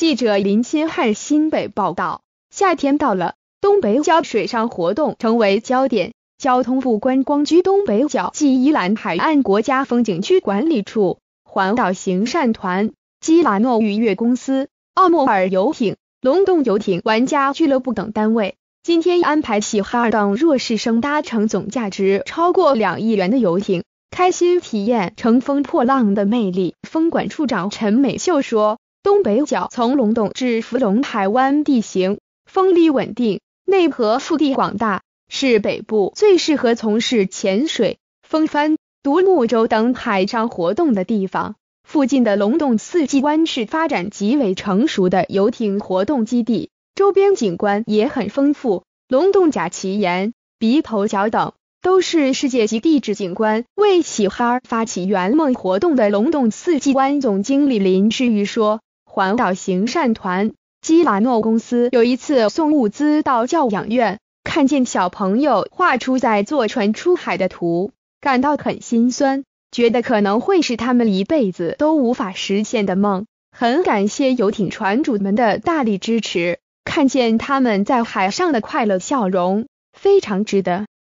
记者林钦汉，新北报道。夏天到了，东北角水上活动成为焦点。交通部观光局东北角暨宜兰海岸国家风景区管理处、环岛行善团、基拉诺鱼跃公司、奥莫尔游艇、龙洞游艇玩家俱乐部等单位，今天安排喜哈尔等弱势生搭乘总价值超过两亿元的游艇，开心体验乘风破浪的魅力。风管处长陈美秀说。东北角从龙洞至福龙海湾，地形风力稳定，内河腹地广大，是北部最适合从事潜水、风帆、独木舟等海上活动的地方。附近的龙洞四季湾是发展极为成熟的游艇活动基地，周边景观也很丰富。龙洞甲奇岩、鼻头角等都是世界级地质景观。为喜哈发起圆梦活动的龙洞四季湾总经理林志宇说。环岛行善团基瓦诺公司有一次送物资到教养院，看见小朋友画出在坐船出海的图，感到很心酸，觉得可能会是他们一辈子都无法实现的梦。很感谢游艇船主们的大力支持，看见他们在海上的快乐笑容，非常值得。